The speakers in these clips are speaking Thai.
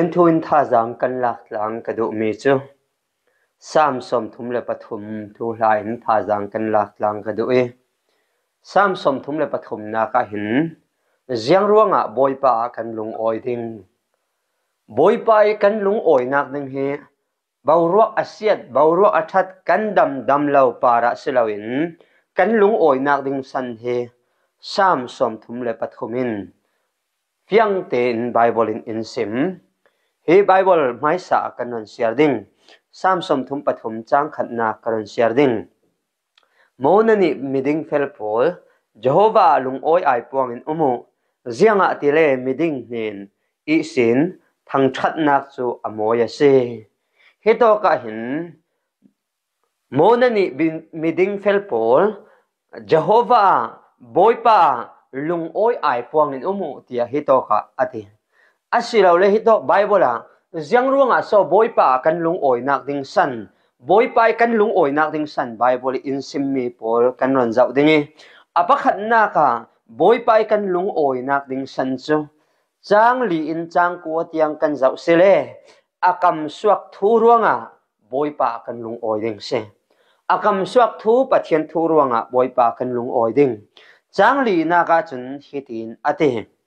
ชียนทุนท่าจังกันหลักหลังกระดูกมีจูสามสมทุมเลปฐุมทูลายนท่าจังกันหลักหลังกระดูกเอสามสมทุมเลปฐุมนาคะหินเสียงร่วงอ่ะบอยปากันลุงออยดิงบอยปากันลุงออยนักนึงเฮบารัวอาเซียดบารัวอาทัดกันดำดำเหล่าป่าระสิลาอินกันลุงออยนักดึงสันเฮสามสมทุมเลปฐุมินฟียงเตินไบเบิลอินซิม he bible mai sa kanon share ding samsom thum pathum chang khatna karon share ding monani miding fel pol jehovah lung oi ai puang in umu zianga ah tile miding nin i sin thang that nak chu amoya se he to ka hin monani miding fel pol jehovah boipa lung oi ai puang in umu tia hi to ka ati อาศิเราเลยี่ตโตไบเบิลอะยังรู้ว่าโซบอยป้ากันลุงโอยนักดิ้งสันบอยป้ากันลุงโอยนักดิ้งสันไบเบิลอินซิมมีพอลกันรอนจ้าดิ้งอะปะขัดนักอะบอยป้ากันลุงโอยนักดิ้งสันจูจางลีอินจางกวดยังกันเจ้าวเสเลอะคำสวกทูรวงอะบอยป้ากันลุงโอยดิ้งเสอะคำสวกทูปะเทียนทูรวงอะบอยป้ากันลุงโอยดิ้งจางลีนักจุนฮิตินอะิต้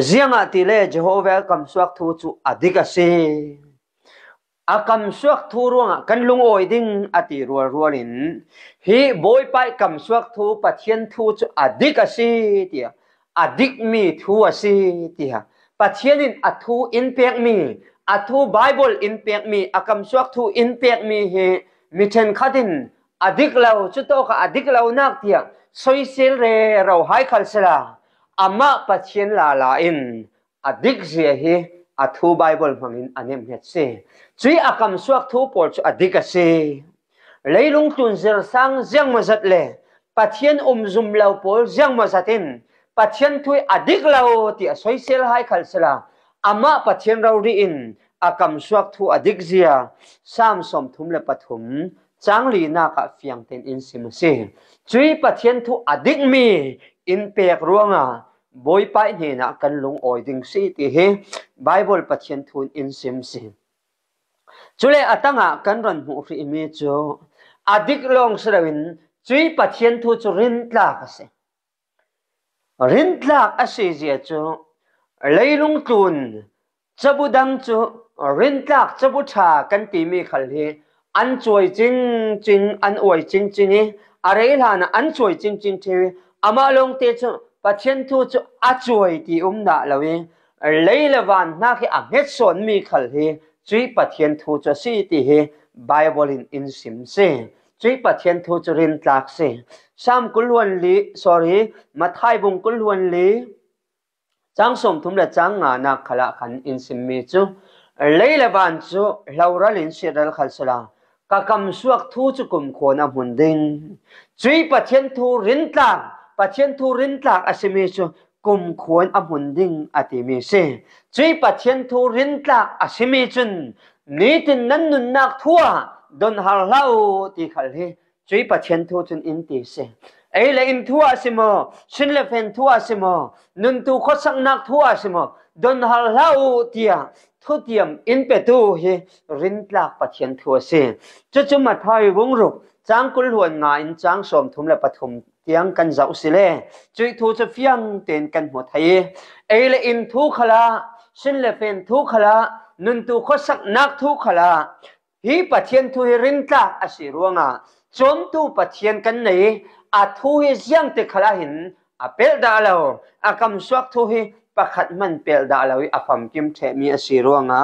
zianga ti le jehovah kam suak thu chu adika se a kam suak thu ruanga kan lung oi ding ati rual rualin hi boy pai kam suak thu pathian thu chu adika se tia adik mi thu a se tia pathianin a thu in pek mi a thu bible in pek mi a kam suak thu in pek mi he mi then khatin adik lo chu to ka adik lo nak tia soi sel re ro hai khal sela ama pachien la la in adik zia hi a thu bible mangin anem het se chui akam suak thu por chu adik ase leilung tun zer sang jang mazat le pathian um zum lau pol jang mazatin pathian thui adik lau ti soi sel hai khal sela ama pathian rau ri in akam suak thu adik zia sam som thum le pathum chang li na ka fiang ten in sim se chui pathian thu adik mi อินเปียกร่วงอ่ะบอยไปเห็นอ่ะกันลงออยดิ้งซีที่เฮ็นบเบิลปัจเจนทุนอินซิมซิจุเลอตั้งอ่ะกันรันมูฟีเมจูอดิกลงสระวินจุยปัจเจนทุนจรินทลากสิรินทลากอสิเจจูเลยลงทุนจะบุดังจูรินทลากจะบุชากันตีมีขลีอันจวยจริงจริงอันอวยจริงจริงอะไรล่ะนะอันจวยจริงจริงท่อามาลงเตจูปัจเจนทูจูอาจวยที่อุ้มนาเลวินเลยละวันนักอังเกตส่วนมีขลีจุยปัจเจนทูจูสีที่ไบเบิลอินซิมเซจุยปัจเจนทูจูรินตักเซซามกุลวนลีสอรีมาไทบุงกุลวนลีจังสมทุมและจังงานักขลักขันอินซิมมีจูเลยละวันจูลาวรลินเชรัลขลสลาก็คำสวกทูจุกุมโคนามุ่นดิงจุยปัจเจนทูรินตักปัจเจนทูรินตากอาศัยมีชัวกุมขวนอมุนดิ่งอติมีเสจุยปัจเจนทูรินตากอาศัยมีจุนนี่ตินนั้นนุนนักทั่วดนฮาลาวตีขัลเฮจุยปัจเจนทูจุนอินตีเสเอเลอินทัวสิโมชินเลเฟนทัวสิโมนุนตูขสังนักทัวสิโมดนฮาลาวเตียทุติยมอินเปตูเฮรินตากปัจเจนทัวเสจุจุมาทายวงรุกจางกุลหวนงาอนจางสมทุมและปฐมเตียงกันเจ้าสิเลจุยทูจะฟียงเต็นกันหมดไทยเอเลินทูขลาชินเลเฟนทูขลานุนตูขศักนักทูขลาพี่ปัจเจียนทูฮิรินตาอาศิรวงา่ะจอมทูปจเจียนกันไหนอาทูฮิเสียงติขลาหินอาเปลดาลาวอาคำสวักทูฮิประคัดมันเปลดาลาวอาฟังกิมเทมีอาศิรวงา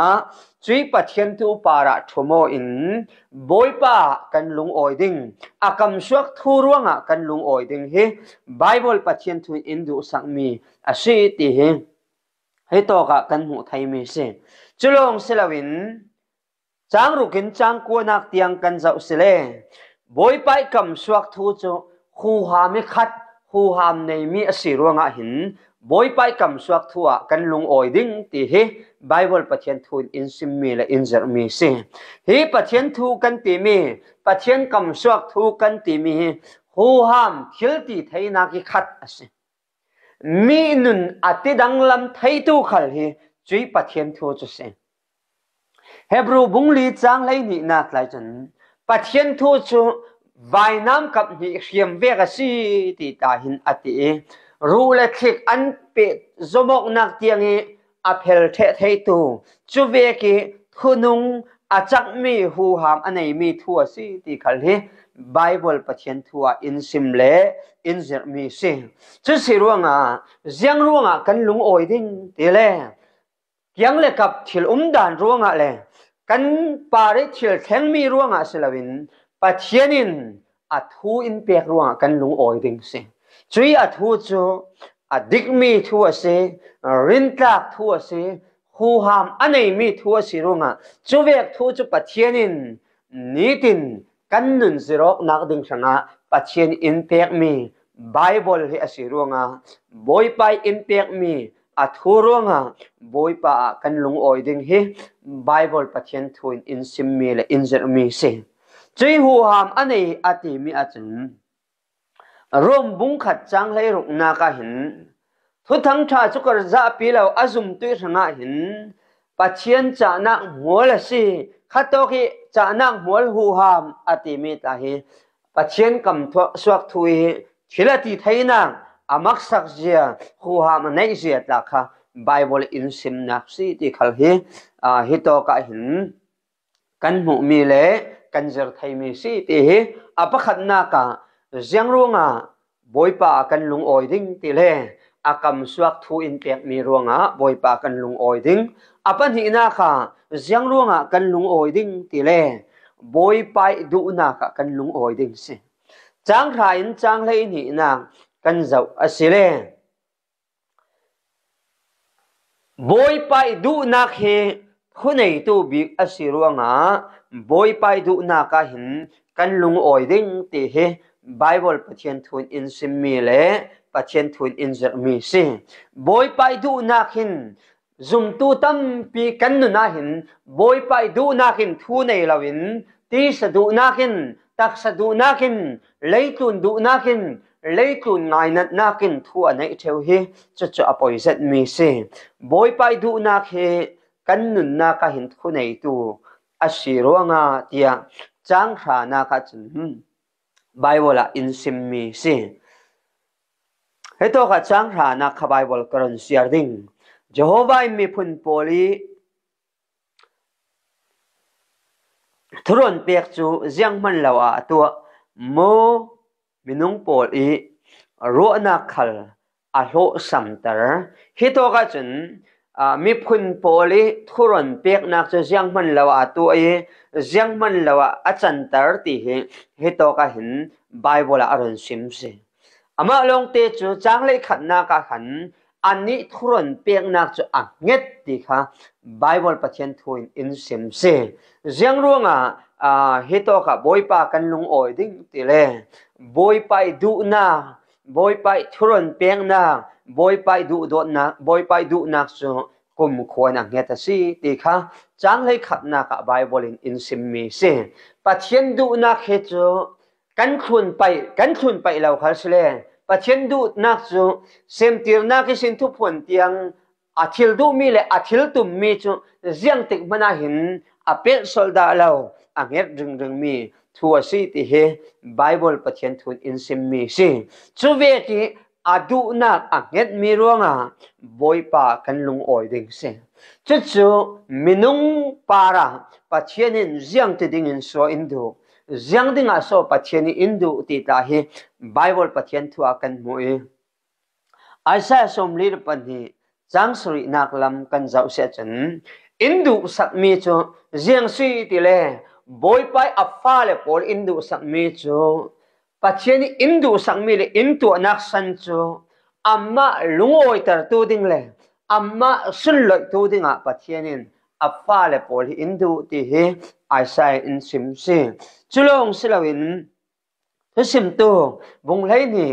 tui pathian tu para thumo in boipa kan lung oi ding akam suak thuruanga kan lung oi ding hi bible pathian tu in du sangmi asi ti hi he to ka kan mu thai mi se chulong selawin chang rukin chang ko nak tiang kan zau sele boipa kam suak thu chu khu ha mi khat khu ham nei mi asi ruanga hin บอยไปคำสวกทัวกันลุงออยดิ้งตีฮีไบเบิลปะเทียนทูนอินซิมมีและอินเซอร์มีซิฮีปะเทียนทูกันตีมีปะเทียนคำสวกทูกันตีมีฮูฮามเคิลตีไทยนักขัดอสิมีนุนอติดังลำไทยตู้ขัลฮีจุยปะเทียนทูจุสิเฮบรูบุงลีจางเลยนี่นักไลจันปะเทียนทูจุไวน้ำกับนี่เขียมเวกสีตีตาหินอติรูเลคิกอันปิดสมองนักเตียงอเพลเทห้ตูจดเวกิทุนุงอาจักมีหูหามอันไหนมีทั่วสิที่ขัลฮีไบเบิลปะเทียนทั่วอินซิมเลอินเซมีสิจุสิรวงอ่ะเสียงรวงอ่ะกันลุงโอยดิ้งตีเล่ยังเลกับทิลอุ้มดานรวงอ่ะเลยกันปาริทิลแทงมีรวงอ่ะสิลวินปะเทียนินอัทูอินเปียกรวงอ่ะกันลุงโอยดิ้งสิจุยอทูจูอดิกมีทัวสซรินตากทัวเซฮูหามอันไหนมีทัวสิรุงอ่ะจูเวกทูจูปะเทียนินนิตินกันนุนสิรกนักดึงชนะปะเทียนอินเปีกมีไบเบิลเฮสิรุงอ่ะบอยไปอินเปีกมีอัทูรุงอ่ะบอยปะกันลุงออยดึงเฮไบเบิลปะเทียนทูนอินซิมมีและอินเจมีเซจุยฮูหามอันไหนอติมีอัจฉริร่วมบุ้งขัดจังเลยรุกนาคาหินทุทั้งชาสุกรจะปีเราอาซุมตุยสนาหินปัจเจียนจานักหัวละสิขัดโตกิจานักหัวหูหามอติมิตาหิปัจเจียนกำทวสวกทุยทิลติไทยนางอามักสักเจียหูหามในเจียตาคาไบ i b l e i น s i ิ nak si ti ิข a l hi a hi ิ o ka h ห n kan mu m ่มีเลกันเจรไทยมีสิ i hi a p a k h น t ก a k giang ruanga boipa kan lung oi ding ti le akam suak thu in tek mi ruanga boipa kan lung oi ding apan hi na kha giang ruanga kan lung oi ding ti le boipa du na kha kan lung oi ding si chang kha in chang le ni na kan zau asile boipa du na khe hunei tu bi asiruanga boipa du na ka hin kan lung oi ding ti he บเบิลประเทีนทุนอินซิมีเลประเทียนทุนอินเซมีสิบอยไปดูนักหิน zoom ตูตั้มปีกันนุนักหินบอยไปดูนักหินทุนในลวินตีสะดูนักหินตักสะดูนักหินเล่ตุนดูนักหินเลี้ยตุนไงนัดนักหินทุนใอเทวีจะจะอภัยเซมีสิบอยไปดูนักหินกันนุนนักหินทุนใอตูอาศิรวงาเดียจังหานักจุน 바이블아 인심미시 heto ka chang ra na kha bible karon siar ding jehovah mi phun poli thuron pek chu jiang man lawa to mo minung pol i ro na samtar heto ka มีพุ่นโพลีทุรนเปียกนักจะเสียงมันเลวตัวเอเสียงมันเลวอาจารย์ตรตีเหเหตุก็เห็นไบเบิลอารมณ์สิมสิอามาลงเตจูจังเลยขันนักขันอันนี้ทุรนเปียกนักจะอังเงตดีค่ะไบเบิลประเทศทุนอินสิมสิเสียงร่วงอ่ะอ่าเหตุวก็บอยปากันลุงโอยดิ้งตีเลยบอยไปดูนาบอยไปทุรนเปียกนางบอยไปดูดนักบอยไปดูนักสงกุมควรนักเงตสิตีค่ะจังเลยขับนักไบเบิลอินซิมมีเซปัจเจนดูนักเหตุกันคุณไปกันคุณไปเราเขาเสลปัจเจนดูนักสงเซมตีรนักสินทุพนเตียงอาทิลดูมีเลยอาทิลตุมมีจุเสียงติดมานาหินอาเป็ดสลดาเราอังเงตรึงรึงมีทัวซีติเฮไบเบิลปัจเจนทุนอินซิมมีสินจูเวกี adu na anget mi ruanga boy pa kan lung oi ding se chu chu minung para pachianin ziang ti ding in so indu ziang ding aso pachiani indu ti ta hi bible pachian thu a kan mu e aisa som lir pan ni chang sri nak lam kan jau se chen indu sat mi chu ziang sui ti le boy pai afale pol indu sat mi chu ปัจจัยนอินดูสังมีเลอินตัวนักสันจูอามาลุงโอยตัดตัวดิ่งเลยอามาสุนลอยตัวดิ่งอ่ะปัจจัยนี้อาฟ้าเลยพอที่อินดูทีเฮอาศัยอินซิมซีจุลงสิลาวินทุสิมตูวบุงเลยนี่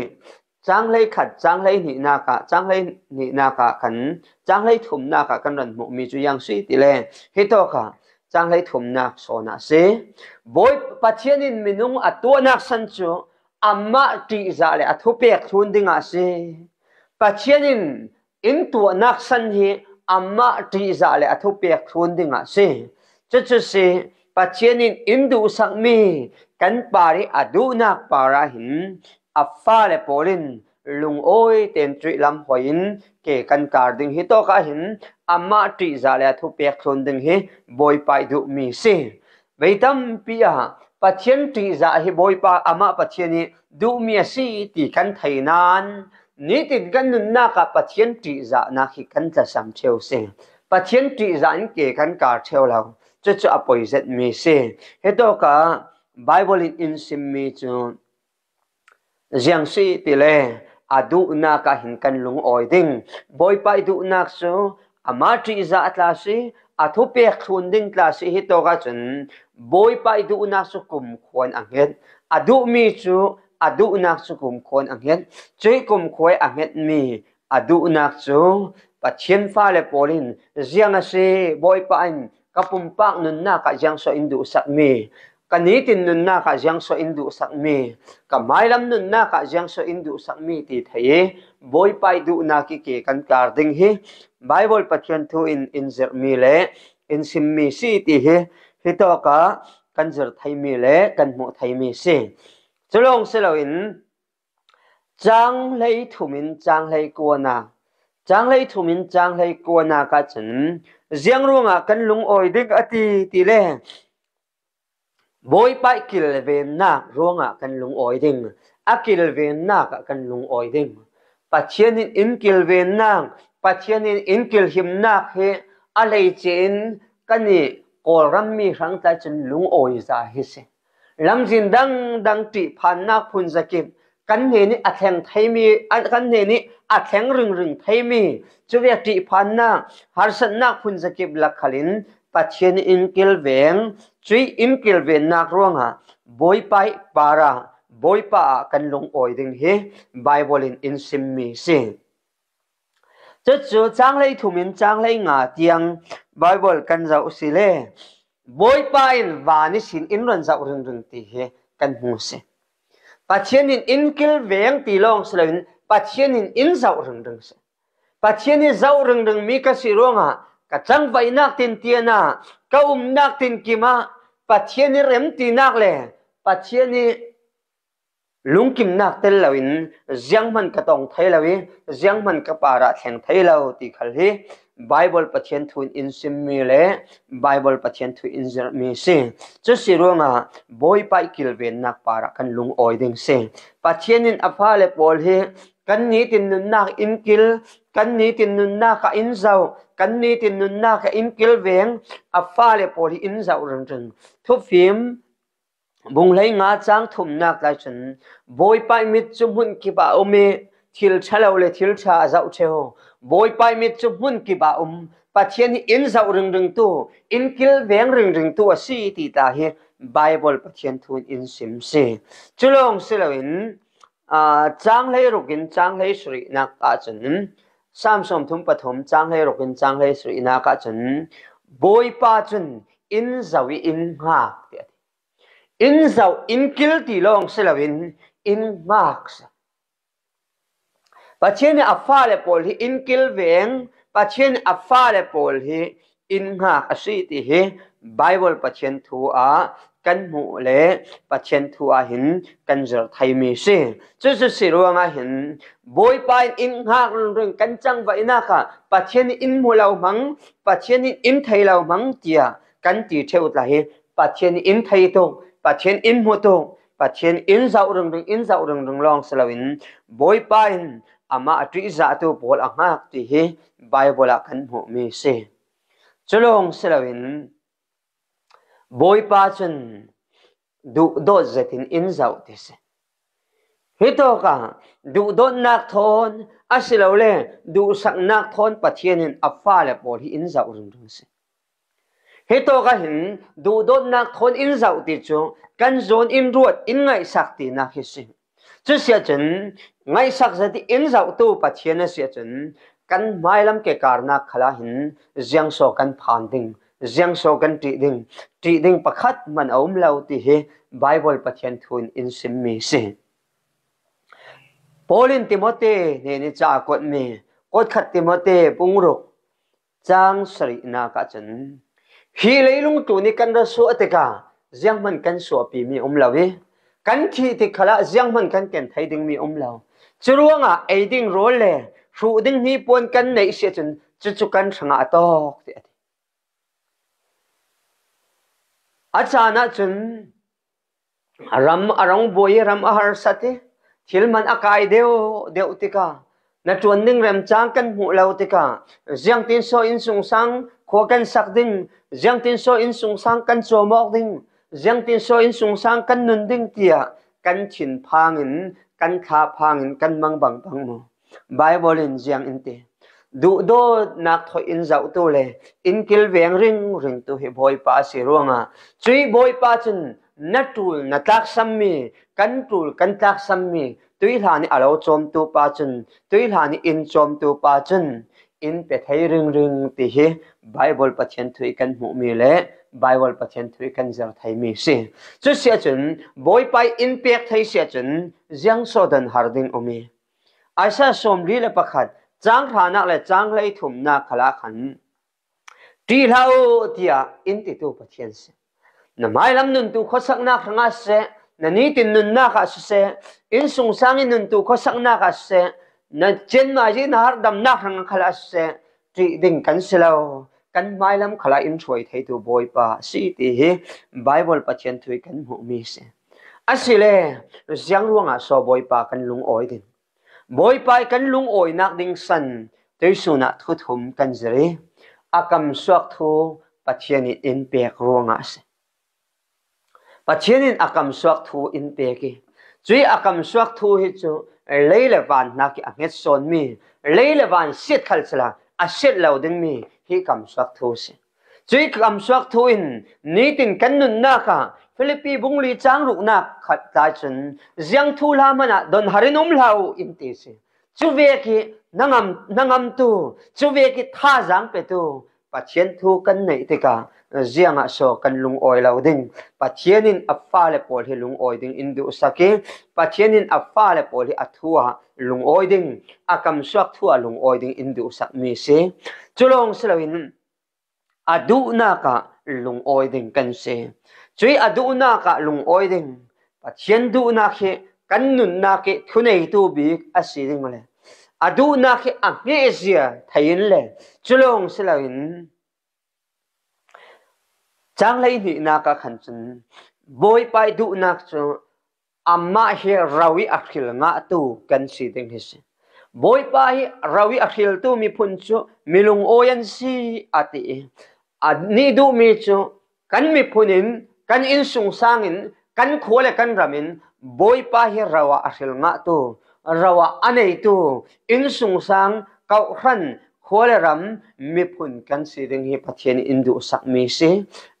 จังเลยขัดจังเลยนี่นาคาจังเลยนี่นาคาขันจังเลยถุมนาคากันรันมุมีจุยังสีติเลยเหตุตคจังเลยถุมนาคโซนาซีบอยปัจจัยนี้มินุงอัตัวนาคสันจู amma ti za le athupek thun dinga se pachianin in tu nak san hi amma ti za le athupek thun dinga se chu chu se pachianin in du mi kan pari adu nak para hin afa le polin lung oi ten tri lam hoin ke kan kar ding hi to ka hin amma ti za le athupek thun ding hi boy pai du mi se veitam pia pathian ti za hi boipa ama pathiani du mi si ti kan thainan ni tin kan nun na ka pathian ti za na khi kan ta sam cheu se pathian ti za in ke kan ka cheu lau chu chu apoi zet mi se he to ka bible in sim mi chu jiang si ti le adu na ka hin kan lung oi ding pa du na su ama ti za atla si athu pek thun ding tla si hi to ka chun boy pa idu na sukum khon angen à adu à mi chu adu à na sukum khon angen chui kum khoi angen mi adu na chu pathian pha le polin riang a se boy pa an kapumpak nun na ka jang so indu sak mi kanitin nun na ka jang so indu sak mi kamailam nun na ka jang so indu sak mi ti thaye boy pa idu na ki ke kan kar ding hi bible pathian thu in in zer mi le in sim mi si ti he ฮิตอกะกันจรไทยมีเละกันหมไทยมีสิจะลงเสลวินจางเลยถุมินจางเลยกวนาจางเลยถุมินจางเลยกวนากัจฉันเสียงรุ่งอ่ะกันลุงโอยดิกอตีตีเล่บอยไปกิลเวนนักรุ่งอ่ะกันลุงโอยดิงอักิลเวนนักกันลุงโอยดิงปัจเจียนินอินกิลเวนนักปัจเจียนินอินกิลหิมนักเฮอะไรเจนกันนี่กอรัมมีครั้งใจจนลุงโอยจาฮิสิลำจินดังดังติพานนักพุนสกิมกันเนนี่อัดแห่งไทยมีอันกันเนนี่อัดแห่งรึงรึงไทยมีจุดเวติพานนักฮาร์สนักพุนสกิมลักขลินปัจเจนอินเกลเวงจุยอินเกลเวงนักร้วงฮะบอยไปปาระบอยปากันลุงโอยดึงเฮไบเบิลอินซิมมีสิจดจดจางเลยถุมินจางเลยงาเตียง Bible kan zau si le boy pa vanishin vani sin in rung ti he kan mu se pathian in inkil veng ti long selin pathian in in zau rung rung se pathian in zau rung rung mi ka si ronga ka chang vai nak tin tiana ka um nak tin kima pathian ni rem ti nak le pathian ni lung kim nak tel lawin jiang man ka tong thai lawi jiang man ka para theng thai ti khal hi Bible pathian thun in sim mi le Bible pathian thu in zer mi si chu si ronga boy pai kil ve nak para kan lung oi ding se pathian in apha le pol hi kan ni tin nun nak in kil kan ni tin nun na ka in zau kan ni tin nun na ka in kil veng apha le pol hi in zau reng reng thu phim bung lấy ngã trang thum nak lai chen boy pai mit chu mun ki ba o mi ทิลชะเลวเลยทิลชาเอ้าเชวบอยไปมิดจุมุนกีบาอุมปัจเจียนอินเจ้ารึงรึงตัวอินกิลเวงรึงรึงตัวสีตีตาเฮไบเบิลปัจเจียนทุนอินสิมซีจุลงสิเลวินจางเลยรุกินจางเลยสุรินักอาจนสามสมทุมปฐมจางเลยรุกินจางเลยสุรินักอาจนบอยปาจนอินเจ้าอินหากอินเจ้าอินกิลตีลงสิเลวินอินมากสกปัจเจเนอัฟฟาเลปอลฮีอินกิลเวงปัจเจเนอัฟฟาเลปอลฮีอินหาอสิติฮีไบเบิลปัจเจนทัวกันหมูเลปัจเจนทัวหินกันจรไทยมีสิจุดสิรวงอาหินบอยไปอินหาเรื่องกันจังไว้นะค่ะปัจเจเนอินมูเรามังปัจเจเนอินไทยเรามังเตียกันตีเทวดาเฮปัจเจเนอินไทยตรงปัจเจเนอินมูตรงปัจเจเนอินสาวเรื่องเรื่องอินสาวเรื่องเรื่องลองสลาวินบอยไป ama atri za tu pol anga ti hi bible kan mu mi se chulong selawin boy pa chun du do zetin in zau ti se hito ka du do nak thon asilo le du sak nak thon pathianin afa le pol hi in zau rung rung se hito ka hin du do nak thon in zau ti chu kan zon in ruat in ngai sak na hi se chu sia chen ngai sak zati in zau tu pathian sia chen kan mailam ke karna khala hin jiang so kan phan ding jiang so kan ti ding ti ding pakhat man om lau ti he bible pathian thun in sim mi se polin timote ne ni cha kot mi kot khat timote pungruk chang sari na ka chen hi leilung tu ni kan ra su ateka jiang man kan su pi mi om lawi กันที่ที่ขละยังมันกันเก่นไทยดึงมีอมเราจรวงอ่ะไอ้ดึงรู้เลยรู้ดึงนี่ปนกันในเสียจนจุจุกันสงอาตอกเดียอาจารย์นะจนรำอารมณ์บวยรำอาหารสัตย์ที่มันอากาศเดียวเดียวติกานัดวันนึงเรำ่มจางกันหูเลาติกาเจียงตินโซอินสุงสังขวกันสักดิ้งเจียงตินโซอินสุงสังกันโจมอกดิ้ง giang tin so in sung sang kan nun ding tia căn chín phang in căn kha phang in căn mang bang bang mo bible in giang in te du do nak tho in zau tu le in kil veng ring ring tu hi boy pa si ruanga chui boy pa chin na tul na tak sam mi kan tul kan tak sam mi tui lhan ni alo chom tu pa chin tui lhan ni in chom tu pa chin in pe thai ring ring ti hi bible pathian thui kan mu mi le bible pathian thui kan zer thai mi si chu sia chun boy pai in pek thai sia chun jiang so dan har ding omi aisa som li le pakhat chang tha nak le chang lei thum na khala khan ti lao tia in ti tu pathian se na mai lam nun tu khosak na khanga se na ni tin nun na kha se in sung sang in nun tu khosak na kha se นั่นเจนมาจีนารดำนักทังขลัสเซจีดิ่งกันเสลากันไม่ลำขลาอินช่วยไทยตัวบอยปาสีตีฮีไบเบิลปัจเจนถุยกันหมูมีเสอาศิเล่เสียงร่วงอ่ะสาวบอยปะกันลุงอ้อยดินบอยปะกันลุงอ้อยนักดิ่งสันตัวสุนัขทุ่มทุ่มกันเสรีอากำสวกทูปัจเจนิอินเปียกร่วงอ่ะเสปัจเจนินอากำสวกทูอินเปียกีจุยอากำสวกทูฮิจู relevant na ki anget son mi relevant sit khal sala a sit lo ding mi hi kam swak thu si chui kam swak thu in ni tin kan nun na kha Philippi bung li chang ru na khat ta chen ziang thu la mana don harinum lao in ti si chu ve ki nangam nangam tu chu ve ki tha jang pe tu pa chen thu kan nei te ka zianga so kan lung oi lo ding pathianin a fa le pol hi lung oi ding indu saki pathianin a fa le pol hi athua lung oi ding akam suak thua lung oi ding indu sak mi se chulong selawin adu na ka lung oi ding kan se chui adu na ka lung oi ding pathian du na khi kan nun na ke thunei tu bi a si ding male adu na khi a nge zia thain le chulong selawin chẳng lei ni na cả khẩn chun boy pai du nak cho, amma he rawi akhil ngã tu kan si ding hi si boy pai rawi akhil tu mi phun chu milung oyen si ati ad adni du mi cho, kan mi phunin kan in sung sangin kan lên kan ramin boy pa hi rawa akhil ngã tu rawa anei tu in sung sang kau hran ขวารำมีพุ่กันสิ่งที่พัฒน์อินดูสักมีสิ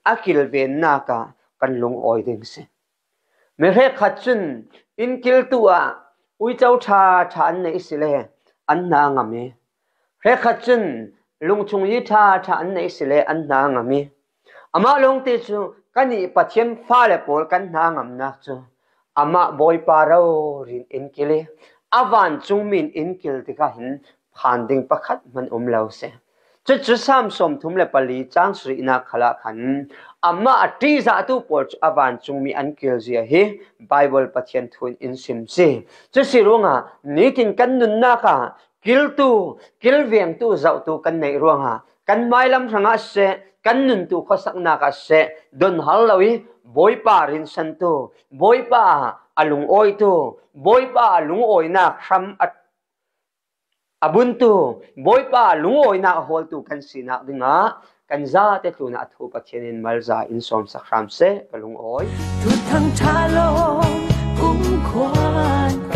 อากิลเวนนากากันลงออยดิ่งสิเมื่อขัดจุนอินกิลตัวอุยเจ้าชาชานในสิเลอันนางามีเมขัดจุนลงชงยิชาชานในสิเลอันนางามีอามาลงติดจูกันอีพัฒน์ฟ้าเล็บบอลกันนางามนักจูอามาบอยปาร์วรินอินกิลีอวันจุูมินอินกิลติกาหินผันดิ่งประคัดมันอมเราเสจุดุดสามสมทุมเลปลีจ้างสุรินาขละขันอามาอตีจะตุปอดอวันจุงมีอันเกลเสียฮีไบเบิลปะเทีนทุนอินซิมซีจะสิรุงอะนี่ถึงกันนุนนาค่ะกิลตูกิลเวียงตูเจ้าตูกันในรวงอะกันไม่ลำสังอาเสกันนุนตูข้อสักนาค่ะเสดนฮัลลวีบอยป่ารินสันตูบอยป้าอลุงโอยตูบอยป้าลุงโอยนาคำอ a b u n t u b o y p a l u n g o i n a h o l t u k a n s i n a d i n g a k a n z a t e t u n a a t h u p a t h e n i n m a l z a i n s o m s a k r a m s e l u o t u t a n g a l o k u m k